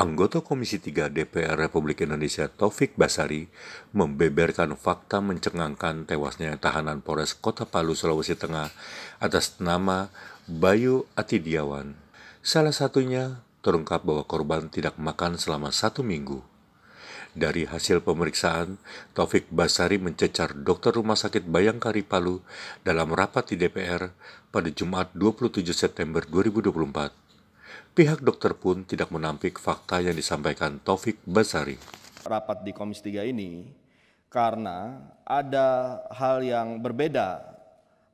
Anggota Komisi 3 DPR Republik Indonesia Taufik Basari membeberkan fakta mencengangkan tewasnya tahanan Polres Kota Palu, Sulawesi Tengah atas nama Bayu Atidiawan. Salah satunya terungkap bahwa korban tidak makan selama satu minggu. Dari hasil pemeriksaan, Taufik Basari mencecar dokter Rumah Sakit Bayangkari Palu dalam rapat di DPR pada Jumat 27 September 2024. Pihak dokter pun tidak menampik fakta yang disampaikan Taufik Basari. Rapat di Komisi 3 ini karena ada hal yang berbeda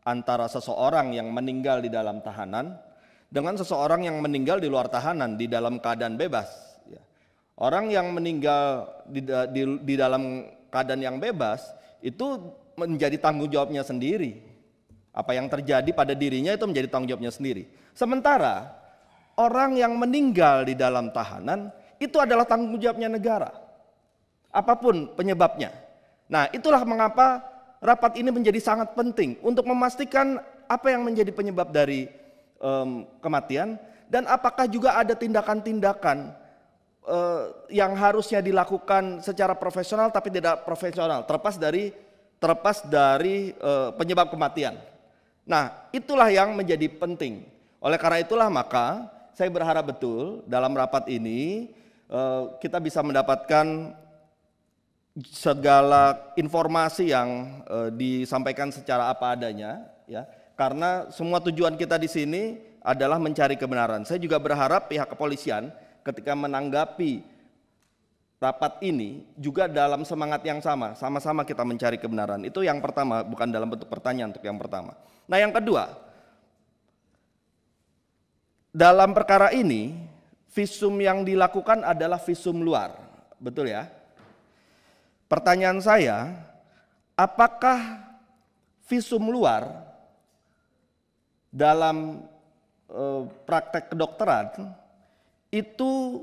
antara seseorang yang meninggal di dalam tahanan dengan seseorang yang meninggal di luar tahanan di dalam keadaan bebas. Ya. Orang yang meninggal di, di, di dalam keadaan yang bebas itu menjadi tanggung jawabnya sendiri. Apa yang terjadi pada dirinya itu menjadi tanggung jawabnya sendiri. Sementara orang yang meninggal di dalam tahanan itu adalah tanggung jawabnya negara. Apapun penyebabnya. Nah, itulah mengapa rapat ini menjadi sangat penting untuk memastikan apa yang menjadi penyebab dari um, kematian dan apakah juga ada tindakan-tindakan uh, yang harusnya dilakukan secara profesional tapi tidak profesional, terlepas dari terlepas dari uh, penyebab kematian. Nah, itulah yang menjadi penting. Oleh karena itulah maka saya berharap betul dalam rapat ini eh, kita bisa mendapatkan segala informasi yang eh, disampaikan secara apa adanya ya karena semua tujuan kita di sini adalah mencari kebenaran. Saya juga berharap pihak kepolisian ketika menanggapi rapat ini juga dalam semangat yang sama, sama-sama kita mencari kebenaran. Itu yang pertama, bukan dalam bentuk pertanyaan untuk yang pertama. Nah, yang kedua, dalam perkara ini visum yang dilakukan adalah visum luar, betul ya? Pertanyaan saya, apakah visum luar dalam e, praktek kedokteran itu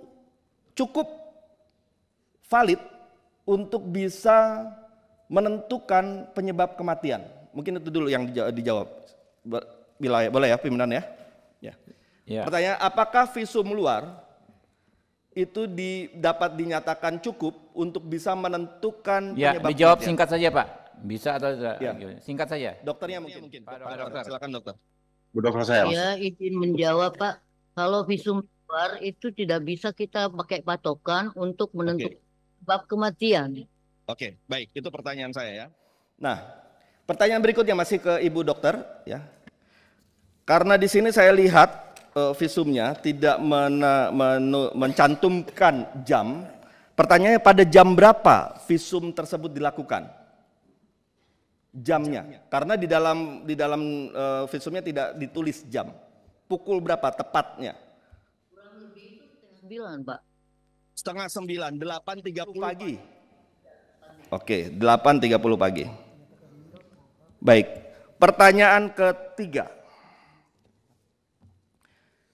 cukup valid untuk bisa menentukan penyebab kematian? Mungkin itu dulu yang dijawab. Bila, boleh ya pimpinan ya? Ya. Ya. Pertanyaan, apakah visum luar itu di, dapat dinyatakan cukup untuk bisa menentukan ya, penyebab dijawab singkat saja Pak. Bisa atau tidak? Ya. Gitu. Singkat saja. Dokternya mungkin. Iya, mungkin. Pak, Pak dokter. Silakan dokter. Bu dokter saya. Ya, izin menjawab Pak. Kalau visum luar itu tidak bisa kita pakai patokan untuk menentukan okay. kematian. Oke, okay, baik. Itu pertanyaan saya ya. Nah, pertanyaan berikutnya masih ke Ibu dokter ya. Karena di sini saya lihat Eh, visumnya tidak men, men, mencantumkan jam, pertanyaannya pada jam berapa visum tersebut dilakukan? Jamnya. Karena di dalam di dalam uh, visumnya tidak ditulis jam. Pukul berapa tepatnya? Kurang lebih setengah sembilan, Pak. Setengah sembilan, delapan tiga puluh pagi. Oke, delapan tiga puluh pagi. Baik, pertanyaan ketiga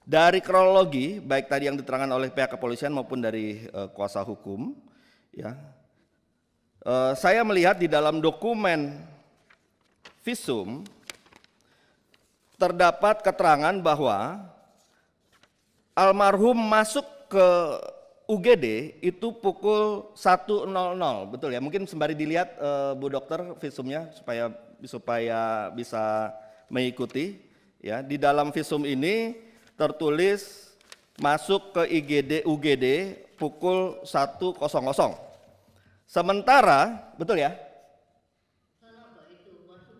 dari kronologi, baik tadi yang diterangkan oleh pihak kepolisian maupun dari uh, kuasa hukum, ya, uh, saya melihat di dalam dokumen visum terdapat keterangan bahwa almarhum masuk ke UGD itu pukul 1.00, betul ya? Mungkin sembari dilihat uh, Bu Dokter visumnya supaya supaya bisa mengikuti ya. Di dalam visum ini tertulis masuk ke IGD UGD pukul 1.00. Sementara, betul ya?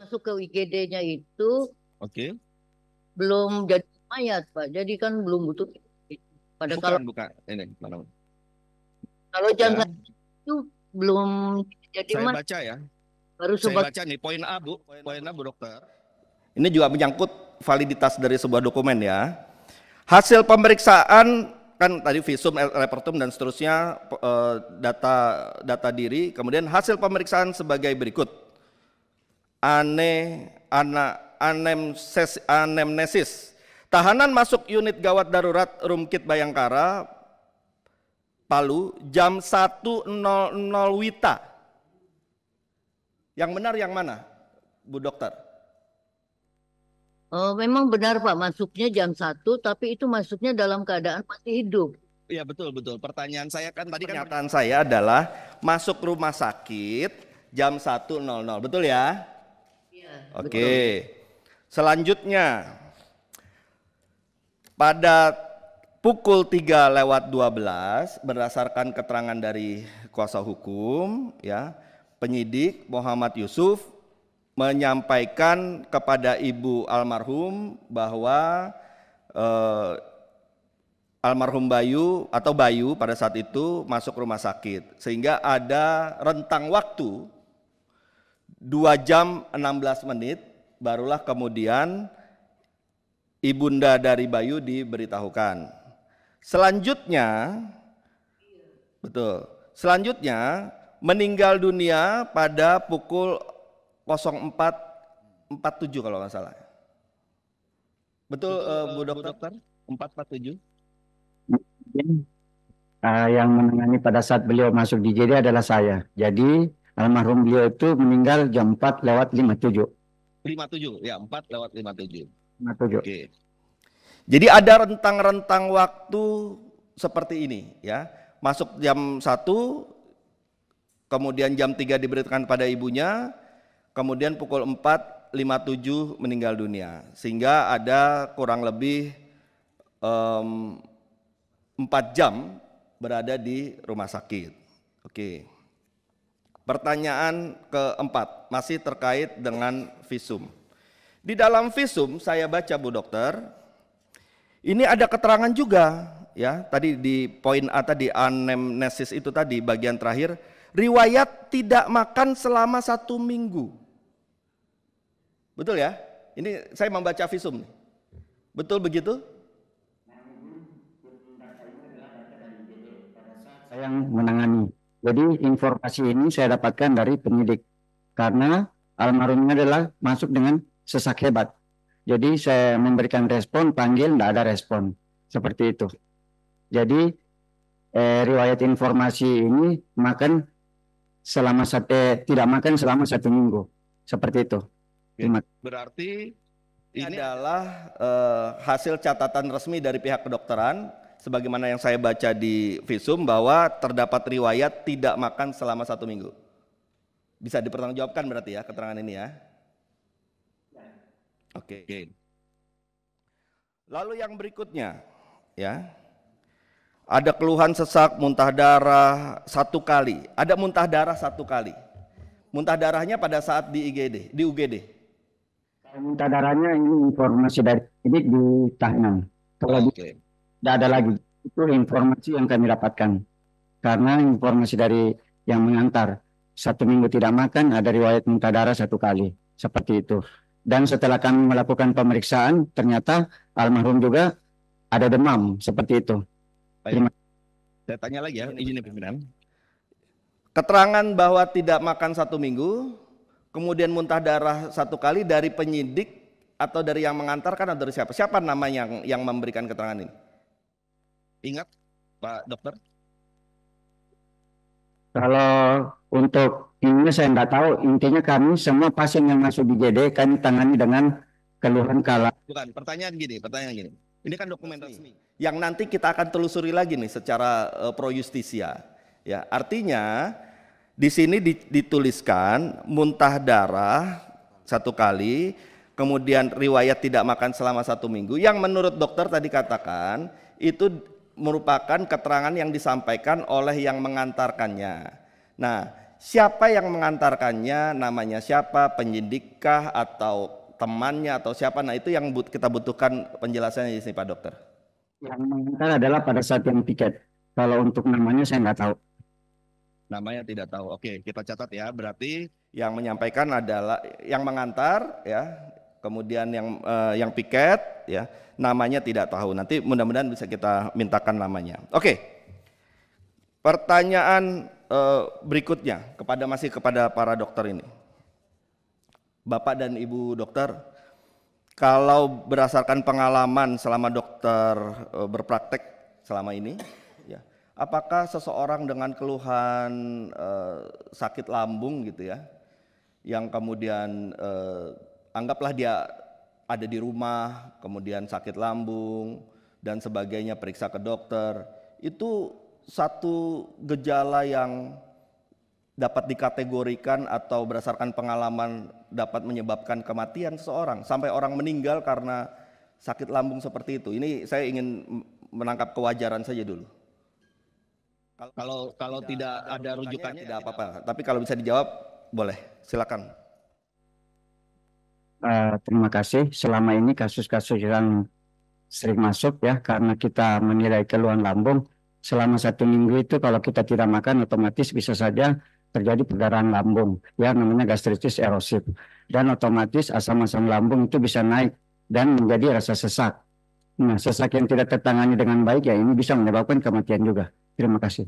Masuk ke IGD-nya itu Oke. Okay. Belum jadi mayat, Pak. Jadi kan belum butuh. Pada bukan, kalau bukan. Ini, mana? Kalau ya. jangan itu belum jadi Saya baca ya. Baru Saya sobat... baca nih poin A, Bu. Poin A, Bu Dokter. Ini juga menyangkut validitas dari sebuah dokumen ya. Hasil pemeriksaan kan tadi visum, eh, repertum dan seterusnya eh, data data diri. Kemudian hasil pemeriksaan sebagai berikut. Ane ana, ses, anemnesis. Tahanan masuk unit gawat darurat Rumkit Bayangkara Palu jam 1.00 Wita. Yang benar yang mana? Bu dokter? Oh, memang benar Pak, masuknya jam 1 tapi itu masuknya dalam keadaan masih hidup. Iya betul betul. Pertanyaan saya kan tadi kan Pernyataan kan... saya adalah masuk rumah sakit jam 1.00, betul ya? Iya. Oke. Betul. Selanjutnya pada pukul 3 lewat 12 berdasarkan keterangan dari kuasa hukum ya penyidik Muhammad Yusuf menyampaikan kepada ibu almarhum bahwa eh, almarhum Bayu atau Bayu pada saat itu masuk rumah sakit sehingga ada rentang waktu 2 jam 16 menit barulah kemudian ibunda dari Bayu diberitahukan. Selanjutnya betul. Selanjutnya meninggal dunia pada pukul 0447 kalau nggak salah. Betul, Betul uh, Bu Dokter? Dokter 447. Uh, eh, yang menangani pada saat beliau masuk di JD adalah saya. Jadi almarhum beliau itu meninggal jam 4 lewat 57. 57, ya 4 lewat 57. 57. Oke. Jadi ada rentang-rentang waktu seperti ini ya. Masuk jam 1, kemudian jam 3 diberitakan pada ibunya, kemudian pukul 4.57 meninggal dunia. Sehingga ada kurang lebih um, 4 jam berada di rumah sakit. Oke. Pertanyaan keempat masih terkait dengan visum. Di dalam visum saya baca Bu Dokter, ini ada keterangan juga ya. Tadi di poin A tadi anamnesis itu tadi bagian terakhir riwayat tidak makan selama satu minggu. Betul ya? Ini saya membaca visum Betul begitu? Saya yang menangani. Jadi informasi ini saya dapatkan dari penyidik karena almarhumnya adalah masuk dengan sesak hebat. Jadi saya memberikan respon, panggil, tidak ada respon. Seperti itu. Jadi eh, riwayat informasi ini makan selama sate eh, tidak makan selama satu minggu. Seperti itu. Ya, berarti ini uh, hasil catatan resmi dari pihak kedokteran sebagaimana yang saya baca di visum bahwa terdapat riwayat tidak makan selama satu minggu. Bisa dipertanggungjawabkan berarti ya keterangan ini ya. Oke. Okay. Lalu yang berikutnya ya. Ada keluhan sesak, muntah darah satu kali. Ada muntah darah satu kali. Muntah darahnya pada saat di IGD, di UGD minta darahnya ini informasi dari penyidik di tahanan. Kalau okay. tidak ada lagi. Itu informasi yang kami dapatkan. Karena informasi dari yang mengantar. Satu minggu tidak makan, ada riwayat minta darah satu kali. Seperti itu. Dan setelah kami melakukan pemeriksaan, ternyata almarhum juga ada demam. Seperti itu. Baik. Terima Saya tanya lagi ya, iya, izin ya, pimpinan. Keterangan bahwa tidak makan satu minggu, kemudian muntah darah satu kali dari penyidik atau dari yang mengantarkan atau dari siapa? Siapa nama yang yang memberikan keterangan ini? Ingat, Pak Dokter? Kalau untuk ini saya nggak tahu. Intinya kami semua pasien yang masuk di JD kami tangani dengan keluhan kalah. Bukan, pertanyaan gini, pertanyaan gini. Ini kan dokumen resmi. Yang nanti kita akan telusuri lagi nih secara uh, pro justisia. Ya, artinya di sini dituliskan muntah darah satu kali, kemudian riwayat tidak makan selama satu minggu. Yang menurut dokter tadi katakan itu merupakan keterangan yang disampaikan oleh yang mengantarkannya. Nah, siapa yang mengantarkannya, namanya siapa, penyidikkah atau temannya atau siapa? Nah, itu yang kita butuhkan penjelasannya di sini Pak Dokter. Yang mengantar adalah pada saat yang piket. Kalau untuk namanya saya nggak tahu namanya tidak tahu. Oke, kita catat ya. Berarti yang menyampaikan adalah yang mengantar ya, kemudian yang eh, yang piket ya, namanya tidak tahu. Nanti mudah-mudahan bisa kita mintakan namanya. Oke. Pertanyaan eh, berikutnya kepada masih kepada para dokter ini. Bapak dan Ibu dokter, kalau berdasarkan pengalaman selama dokter eh, berpraktek selama ini apakah seseorang dengan keluhan eh, sakit lambung gitu ya, yang kemudian eh, anggaplah dia ada di rumah, kemudian sakit lambung dan sebagainya, periksa ke dokter, itu satu gejala yang dapat dikategorikan atau berdasarkan pengalaman dapat menyebabkan kematian seseorang sampai orang meninggal karena sakit lambung seperti itu. Ini saya ingin menangkap kewajaran saja dulu. Kalau kalau tidak, ada rujukannya ya tidak apa-apa. Tapi kalau bisa dijawab boleh, silakan. Uh, terima kasih. Selama ini kasus-kasus yang sering masuk ya karena kita menilai keluhan lambung selama satu minggu itu kalau kita tidak makan otomatis bisa saja terjadi perdarahan lambung ya namanya gastritis erosif dan otomatis asam-asam lambung itu bisa naik dan menjadi rasa sesak. Nah, sesak yang tidak tertangani dengan baik ya ini bisa menyebabkan kematian juga. Terima kasih.